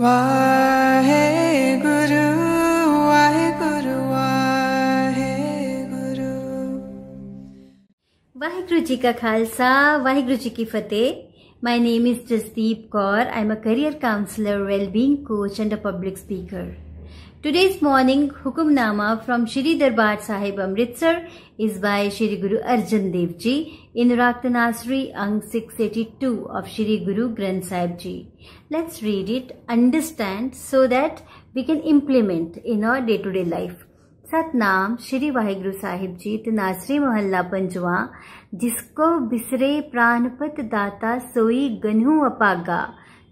ਵਾਹਿਗੁਰੂ ਜੀ ਕਾ ਖਾਲਸਾ ਵਾਹਿਗੁਰੂ ਜੀ ਕੀ Fateh my name is Jasdeep Kaur I am a career counsellor wellbeing coach and a public speaker Today's morning Hukumnama from Shri Darbar Sahib Amritsar is by Shri Guru Arjan Dev Ji in Raktanasri Ang 682 of Shri Guru Granth Sahib Ji. Let's read it, understand so that we can implement in our day-to-day -day life. Satnam Shri Waheguru Sahib ji तनासरी मोहल्ला पंजवा जिसको बिसरे प्राणपत data soi ganhu apaga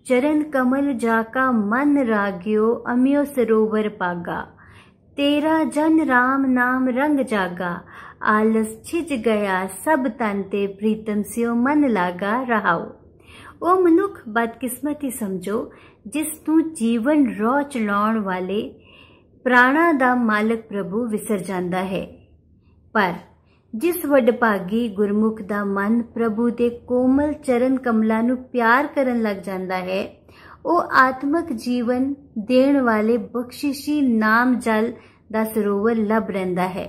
चरण कमल जाका मन राग्यो अम्यो सरोवर पागा तेरा जन राम नाम रंग जागा आलस छिज गया सब तनते प्रीतम सियो मन लागा रहाओ ओ मनुख बदकिस्मती समझो जिस तू जीवन रो चला वाले प्राणा दा मालक प्रभु विसर जाता है पर ਜਿਸ ਵਡਭਾਗੀ ਗੁਰਮੁਖ ਦਾ ਮਨ ਪ੍ਰਭੂ ਦੇ ਕੋਮਲ ਚਰਨ ਕਮਲਾਂ ਨੂੰ ਪਿਆਰ ਕਰਨ ਲੱਗ ਜਾਂਦਾ ਹੈ ਉਹ ਆਤਮਕ ਜੀਵਨ ਦੇਣ ਵਾਲੇ ਬਖਸ਼ਿਸ਼ੀ ਨਾਮ ਜਲ ਦਾ ਸਰੋਵਰ ਲੱਭ ਰਹਿੰਦਾ ਹੈ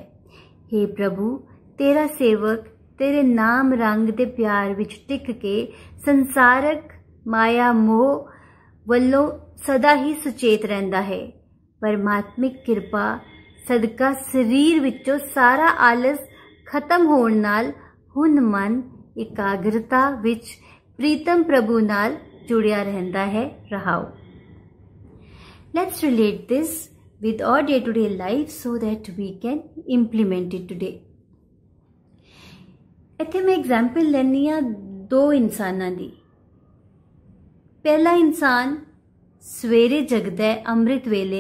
हे ਪ੍ਰਭੂ ਤੇਰਾ ਸੇਵਕ ਤੇਰੇ ਨਾਮ ਰੰਗ ਦੇ ਪਿਆਰ ਵਿੱਚ ਟਿਕ ਕੇ ਸੰਸਾਰਕ ਮਾਇਆ ਮੋਹ ਵੱਲੋਂ ਸਦਾ ਹੀ ਸੁਚੇਤ ਰਹਿੰਦਾ ਹੈ ਪਰਮਾਤਮਿਕ ਕਿਰਪਾ ਸਦਕਾ ਸਰੀਰ ਵਿੱਚੋਂ ਸਾਰਾ ਆਲਸ ਖਤਮ ਹੋਣ ਨਾਲ ਹੁਣ ਮਨ ਇਕਾਗਰਤਾ ਵਿੱਚ ਪ੍ਰੀਤਮ ਪ੍ਰਭੂ ਨਾਲ ਜੁੜਿਆ ਰਹਿੰਦਾ ਹੈ ਰਹਾਉ let's relate this with our day to day life so that we can implement it today ਇੱਥੇ ਮੈਂ ਐਗਜ਼ਾਮਪਲ ਲੈਣੀ ਆ ਦੋ ਇਨਸਾਨਾਂ ਦੀ ਪਹਿਲਾ ਇਨਸਾਨ ਸਵੇਰੇ ਜਗਦਾ ਹੈ ਅੰਮ੍ਰਿਤ ਵੇਲੇ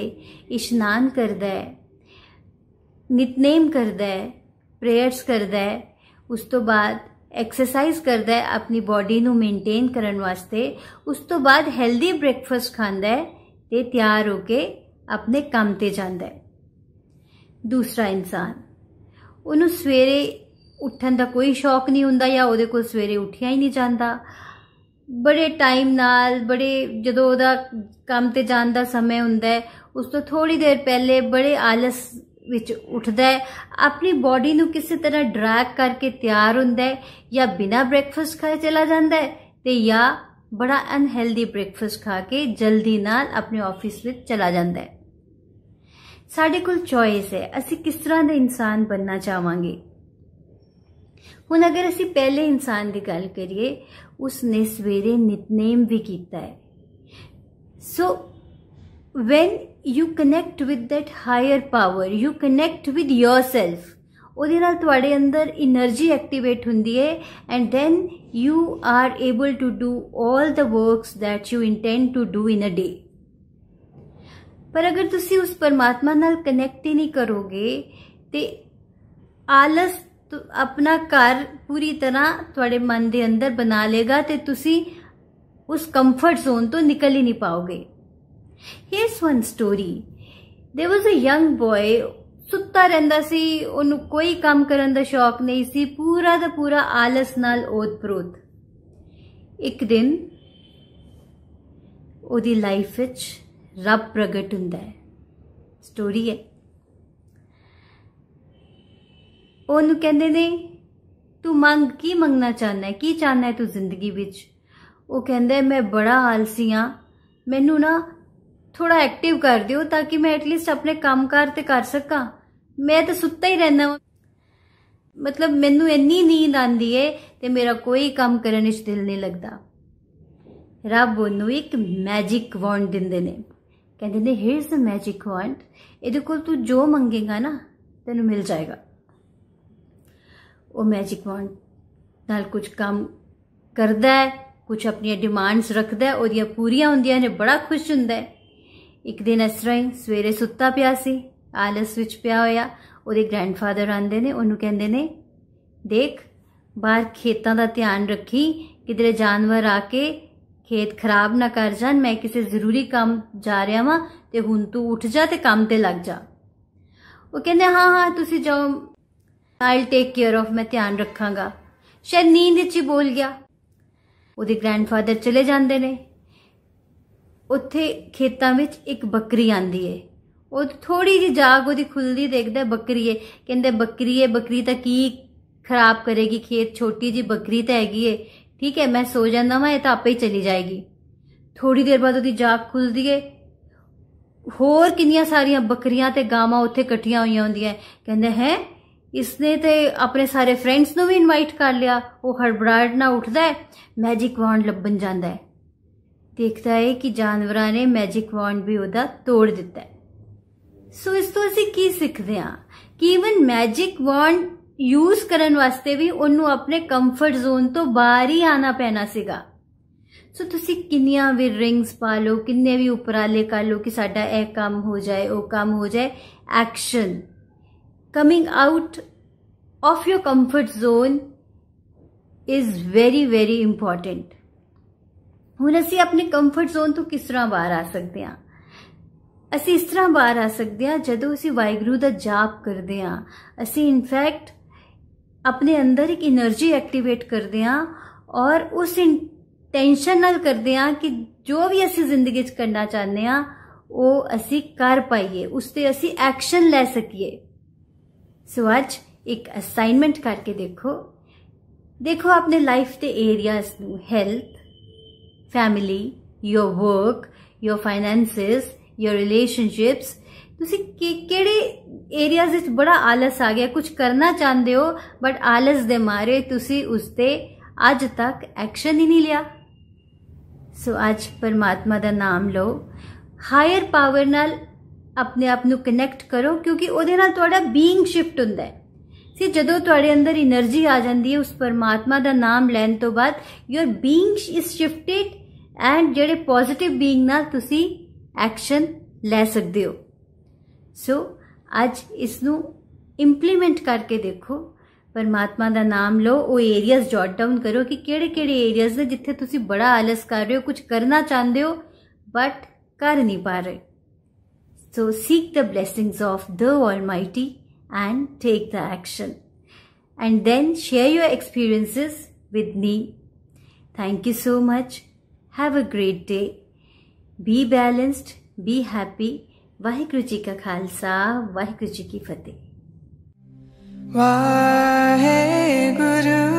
ਇਸ਼ਨਾਨ ਕਰਦਾ ਹੈ ਨਿਤਨੇਮ ਕਰਦਾ ਹੈ ਪ੍ਰੇਅਰਸ ਕਰਦਾ ਹੈ ਉਸ ਤੋਂ ਬਾਅਦ ਐਕਸਰਸਾਈਜ਼ ਕਰਦਾ ਹੈ ਆਪਣੀ ਬਾਡੀ ਨੂੰ ਮੇਨਟੇਨ ਕਰਨ ਵਾਸਤੇ ਉਸ ਤੋਂ ਬਾਅਦ ਹੈਲਦੀ ਬ੍ਰੇਕਫਾਸਟ ਖਾਂਦਾ ਹੈ ਤੇ ਤਿਆਰ ਹੋ ਕੇ ਆਪਣੇ ਕੰਮ ਤੇ ਜਾਂਦਾ ਹੈ ਦੂਸਰਾ ਇਨਸਾਨ ਉਹਨੂੰ ਸਵੇਰੇ ਉੱਠਣ ਦਾ ਕੋਈ ਸ਼ੌਕ ਨਹੀਂ ਹੁੰਦਾ ਜਾਂ ਉਹਦੇ ਕੋਲ ਸਵੇਰੇ ਉੱਠਿਆ ਹੀ ਨਹੀਂ ਜਾਂਦਾ ਬੜੇ ਟਾਈਮ ਨਾਲ ਬੜੇ ਜਦੋਂ ਉਹਦਾ ਕੰਮ ਤੇ ਜਾਣ ਦਾ ਸਮੇਂ ਹੁੰਦਾ ਹੈ ਉਸ ਤੋਂ ਥੋੜੀ ਦੇਰ ਪਹਿਲੇ ਬੜੇ ਆਲਸ ਵਿੱਚ ਉੱਠਦਾ ਹੈ ਆਪਣੀ ਬਾਡੀ ਨੂੰ ਕਿਸੇ ਤਰ੍ਹਾਂ ਡਰੈਗ ਕਰਕੇ ਤਿਆਰ ਹੁੰਦਾ ਹੈ ਜਾਂ ਬਿਨਾ ਬ੍ਰੈਕਫਾਸਟ ਖਾਏ ਚਲਾ ਜਾਂਦਾ ਹੈ ਤੇ ਜਾਂ ਬੜਾ ਅਨਹੈਲਦੀ ਬ੍ਰੈਕਫਾਸਟ ਖਾ ਕੇ ਜਲਦੀ ਨਾਲ ਆਪਣੇ ਆਫਿਸ ਵਿੱਚ ਚਲਾ ਜਾਂਦਾ ਹੈ ਸਾਡੇ ਕੋਲ ਚੋਇਸ ਹੈ ਅਸੀਂ ਕਿਸ ਤਰ੍ਹਾਂ ਦੇ ਇਨਸਾਨ ਬੰਨਣਾ ਚਾਹਾਂਗੇ ਹੁਣ ਅਗਰ ਅਸੀਂ ਪਹਿਲੇ ਇਨਸਾਨ ਦੀ ਗੱਲ ਕਰੀਏ ਉਸ ਨੇ ਸਵੇਰੇ ਨਿਤਨੇਮ ਵੀ ਕੀਤਾ ਹੈ so when you connect with that higher power you connect with yourself ਉਹਦੇ ਨਾਲ ਤੁਹਾਡੇ ਅੰਦਰ એનર્ਜੀ ਐਕਟੀਵੇਟ ਹੁੰਦੀ ਹੈ and then you are able to do 올 the works that you intend to do in a day ਪਰ ਅਗਰ ਤੁਸੀਂ ਉਸ ਪਰਮਾਤਮਾ ਨਾਲ ਕਨੈਕਟ ਹੀ ਨਹੀਂ ਕਰੋਗੇ ਤੇ ਆਲਸ ਆਪਣਾ ਘਰ ਪੂਰੀ ਤਰ੍ਹਾਂ ਤੁਹਾਡੇ ਮਨ ਦੇ ਅੰਦਰ ਬਣਾ ਲੇਗਾ ਤੇ ਤੁਸੀਂ ਉਸ ਕੰਫਰਟ ਜ਼ੋਨ ਤੋਂ ਨਿਕਲ ਹੀ ਨਹੀਂ ਪਾਓਗੇ Here's one story There was a young boy ਸੁੱਤਾ ਰਹਿੰਦਾ ਸੀ ਉਹਨੂੰ ਕੋਈ ਕੰਮ ਕਰਨ ਦਾ ਸ਼ੌਕ ਨਹੀਂ ਸੀ ਪੂਰਾ ਦਾ ਪੂਰਾ ਆਲਸ ਨਾਲ ਉਤਪ੍ਰੋਤ ਪ੍ਰੋਤ ਇੱਕ ਦਿਨ ਉਹਦੀ ਲਾਈਫ ਵਿੱਚ ਰੱਬ ਪ੍ਰਗਟ ਹੁੰਦਾ ਹੈ ਸਟੋਰੀ ਹੈ ਉਹਨੂੰ ਕਹਿੰਦੇ ਨੇ ਤੂੰ ਮੰਗ ਕੀ ਮੰਗਣਾ ਚਾਹਨਾ ਹੈ ਕੀ ਚਾਹਨਾ ਹੈ ਤੂੰ ਜ਼ਿੰਦਗੀ ਵਿੱਚ ਉਹ ਕਹਿੰਦਾ ਮੈਂ ਬੜਾ ਆਲਸੀ ਆ ਮੈਨੂੰ ਨਾ ਥੋੜਾ ਐਕਟਿਵ ਕਰ ਦਿਓ ਤਾਂ ਕਿ ਮੈਂ ਐਟਲੀਸਟ ਆਪਣੇ ਕੰਮਕਾਰ ਤੇ ਕਰ ਸਕਾਂ ਮੈਂ ਤਾਂ ਸੁੱਤਾ ਹੀ ਰਹਿਣਾ ਹਾਂ ਮਤਲਬ ਮੈਨੂੰ ਇੰਨੀ ਨੀਂਦ ਆਂਦੀ ਏ ਤੇ ਮੇਰਾ ਕੋਈ ਕੰਮ ਕਰਨ ਵਿੱਚ ਦਿਲ ਨਹੀਂ ਲੱਗਦਾ ਰੱਬ ਉਹਨੂੰ ਇੱਕ ਮੈਜਿਕ ਵਾਂਡ ਦਿੰਦੇ ਨੇ ਕਹਿੰਦੇ ਨੇ here is a magic wand ਇਹਦੇ ਕੋਲ ਤੂੰ ਜੋ ਮੰਗੇਗਾ ਨਾ ਤੈਨੂੰ ਮਿਲ ਜਾਏਗਾ ਉਹ ਮੈਜਿਕ ਵਾਂਡ ਨਾਲ ਕੁਝ ਕੰਮ ਕਰਦਾ ਹੈ ਕੁਝ ਆਪਣੀਆਂ ਡਿਮਾਂਡਸ ਰੱਖਦਾ ਹੈ ਉਹਦੀਆਂ ਪੂਰੀਆਂ ਹੁੰਦੀਆਂ ਨੇ ਬੜਾ ਖੁਸ਼ ਹੁੰਦਾ ਹੈ ਇੱਕ ਦਿਨ ਇਸ ਤਰ੍ਹਾਂ ਹੀ ਸਵੇਰੇ ਸੁੱਤਾ ਪਿਆ ਸੀ ਆਲਸ ਵਿੱਚ ਪਿਆ ਹੋਇਆ ਉਹਦੇ ਗ੍ਰੈਂਡਫਾਦਰ ਆਂਦੇ ਨੇ ਉਹਨੂੰ ਕਹਿੰਦੇ ਨੇ ਦੇਖ ਬਾਹਰ ਖੇਤਾਂ ਦਾ ਧਿਆਨ ਰੱਖੀ ਕਿਧਰੇ ਜਾਨਵਰ ਆ ਕੇ ਖੇਤ ਖਰਾਬ ਨਾ ਕਰ ਜਾਣ ਮੈਂ ਕਿਸੇ ਜ਼ਰੂਰੀ ਕੰਮ ਜਾ ਰਿਹਾ ਵਾਂ ਤੇ ਹੁਣ ਤੂੰ ਉੱਠ ਜਾ ਤੇ ਕੰਮ ਤੇ ਲੱਗ ਜਾ ਉਹ ਕਹਿੰਦੇ ਹਾਂ ਹਾਂ ਤੁਸੀਂ ਜਾਓ ਆਈਲ ਟੇਕ ਕੇਅਰ ਆਫ ਮੈਂ ਧਿਆਨ ਰੱਖਾਂਗਾ ਸ਼ਾਇਦ ਨੀਂਦ ਵਿੱਚ ਹੀ ਬੋਲ ਗਿਆ ਉਹਦੇ ਗ੍ਰੈਂਡਫਾਦਰ ਚਲੇ ਜਾਂਦੇ ਨੇ ਉੱਥੇ ਖੇਤਾਂ ਵਿੱਚ ਇੱਕ ਬੱਕਰੀ ਆਂਦੀ ਏ ਉਹ ਥੋੜੀ ਜੀ ਜਾਗ ਉਹਦੀ ਖੁੱਲਦੀ ਦੇਖਦਾ ਬੱਕਰੀਏ ਕਹਿੰਦੇ ਬੱਕਰੀਏ ਬੱਕਰੀ ਤਾਂ ਕੀ ਖਰਾਬ ਕਰੇਗੀ ਖੇਤ ਛੋਟੀ ਜੀ ਬੱਕਰੀ ਤਾਂ ਹੈਗੀ ਏ ਠੀਕ ਹੈ ਮੈਂ ਸੋ ਜਾਂਦਾ ਮੈਂ ਇਹ ਤਾਂ ਆਪੇ ਹੀ ਚਲੀ ਜਾਏਗੀ ਥੋੜੀ ਦੇਰ ਬਾਅਦ ਉਹਦੀ ਜਾਗ ਖੁੱਲਦੀ ਏ ਹੋਰ ਕਿੰਨੀਆਂ ਸਾਰੀਆਂ ਬੱਕਰੀਆਂ ਤੇ ਗਾਵਾਂ ਉੱਥੇ ਇਕੱਠੀਆਂ ਹੋਈਆਂ ਹੁੰਦੀਆਂ ਕਹਿੰਦੇ ਹੈ ਇਸਨੇ ਤੇ ਆਪਣੇ ਸਾਰੇ ਫਰੈਂਡਸ ਨੂੰ ਵੀ ਇਨਵਾਈਟ ਕਰ ਲਿਆ ਉਹ ਹੜਬੜਾਹਟ ਨਾਲ ਉੱਠਦਾ ਹੈ ਮੈਜਿਕ ਵਾਂਡ ਲੱਭਣ ਜਾਂਦਾ ਹੈ ਦੇਖਦਾ ਹੈ ਕਿ ਜਾਨਵਰਾਂ ਨੇ ਮੈਜਿਕ ਵਾਂਡ ਵੀ ਉਹਦਾ ਤੋੜ ਦਿੱਤਾ ਹੈ ਸੋ ਇਸ ਤੋਂ ਅਸੀਂ ਕੀ ਸਿੱਖਦੇ ਹਾਂ ਕਿ ਇਵਨ ਮੈਜਿਕ ਵਾਂਡ ਯੂਜ਼ ਕਰਨ ਵਾਸਤੇ ਵੀ ਉਹਨੂੰ ਆਪਣੇ ਕੰਫਰਟ ਜ਼ੋਨ ਤੋਂ ਬਾਹਰ ਹੀ ਆਣਾ ਪੈਣਾ ਸੀਗਾ ਸੋ ਤੁਸੀਂ ਕਿੰਨੀਆਂ ਵੀ ਰਿੰਗਸ ਪਾ ਲਓ ਕਿੰਨੇ ਵੀ ਉਪਰਾਲੇ ਕਰ ਲਓ ਕਿ ਸਾਡਾ ਇਹ ਕੰਮ ਹੋ ਜਾਏ ਉਹ ਕੰਮ ਹੋ ਜਾਏ action coming out of your comfort zone is very very important ਹੁਣ ਅਸੀਂ ਆਪਣੇ ਕੰਫਰਟ ਜ਼ੋਨ ਤੋਂ ਕਿਸ ਤਰ੍ਹਾਂ ਬਾਹਰ ਆ ਸਕਦੇ ਹਾਂ ਅਸੀਂ ਇਸ ਤਰ੍ਹਾਂ ਬਾਹਰ ਆ ਸਕਦੇ ਹਾਂ ਜਦੋਂ ਅਸੀਂ ਵਾਹਿਗੁਰੂ ਦਾ ਜਾਪ ਕਰਦੇ ਹਾਂ ਅਸੀਂ ਇਨਫੈਕਟ ਆਪਣੇ ਅੰਦਰ ਇੱਕ એનર્ਜੀ ਐਕਟੀਵੇਟ ਕਰਦੇ ਹਾਂ ਔਰ ਉਸ ਟੈਨਸ਼ਨ ਨਾਲ ਕਰਦੇ ਹਾਂ ਕਿ ਜੋ ਵੀ ਅਸੀਂ ਜ਼ਿੰਦਗੀ 'ਚ ਕਰਨਾ ਚਾਹੁੰਦੇ ਹਾਂ ਉਹ ਅਸੀਂ ਕਰ ਪਾਈਏ ਉਸ ਤੇ ਅਸੀਂ ਐਕਸ਼ਨ ਲੈ ਸਕੀਏ ਸੋ ਅੱਜ ਇੱਕ ਅਸਾਈਨਮੈਂਟ ਕਰਕੇ ਦੇਖੋ ਦੇਖੋ ਆਪਣੇ ਲਾਈਫ ਦੇ ਏਰੀਆਜ਼ ਨੂੰ health family, your work, your finances, your relationships ਤੁਸੀਂ ਕਿਹੜੇ ਏਰੀਆਜ਼ ਵਿੱਚ ਬੜਾ ਆਲਸ ਆ ਗਿਆ ਕੁਝ ਕਰਨਾ ਚਾਹੁੰਦੇ ਹੋ ਬਟ ਆਲਸ ਦੇ ਮਾਰੇ ਤੁਸੀਂ ਉਸ ਤੇ ਅੱਜ ਤੱਕ ਐਕਸ਼ਨ ਹੀ ਨਹੀਂ ਲਿਆ ਸੋ ਅੱਜ ਪਰਮਾਤਮਾ ਦਾ ਨਾਮ ਲਓ ਹਾਇਰ ਪਾਵਰ ਨਾਲ ਆਪਣੇ ਆਪ ਨੂੰ ਕਨੈਕਟ ਕਰੋ ਕਿਉਂਕਿ ਉਹਦੇ ਨਾਲ ਤੁਹਾਡਾ ਬੀਇੰਗ ਸ਼ਿਫਟ ਹੁੰਦਾ ਹੈ ਸੀ ਜਦੋਂ ਤੁਹਾਡੇ ਅੰਦਰ એનર્ਜੀ ਆ ਜਾਂਦੀ ਹੈ ਉਸ ਪਰਮਾਤਮਾ ਦਾ ਨਾਮ ਲੈਣ ਤੋਂ ਬਾਅਦ your being is shifted and ਜਿਹੜੇ ਪੋਜ਼ਿਟਿਵ ਬੀਇੰਗ ਨਾਲ ਤੁਸੀਂ ਐਕਸ਼ਨ ਲੈ ਸਕਦੇ ਹੋ ਸੋ ਅੱਜ ਇਸ ਨੂੰ ਇੰਪਲੀਮੈਂਟ ਕਰਕੇ ਦੇਖੋ ਪਰਮਾਤਮਾ ਦਾ ਨਾਮ ਲਓ ਉਹ ਏਰੀਆਜ਼ ਜੋਟ ਡਾਊਨ ਕਰੋ ਕਿ ਕਿਹੜੇ ਕਿਹੜੇ ਏਰੀਆਜ਼ ਨੇ ਜਿੱਥੇ ਤੁਸੀਂ ਬੜਾ ਆਲਸ ਕਰ ਰਹੇ ਹੋ ਕੁਝ ਕਰਨਾ ਚਾਹੁੰਦੇ ਹੋ ਬਟ ਕਰ ਨਹੀਂ ਪਾ ਰਹੇ so seek the blessings of the almighty and take the action. And then share your experiences with me. Thank you so much. Have a great day. Be balanced, be happy. Waheguru ji ਕਾ ਖਾਲਸਾ ਵਾਹਿਗੁਰੂ ਜੀ ਕੀ ਫਤਿਹ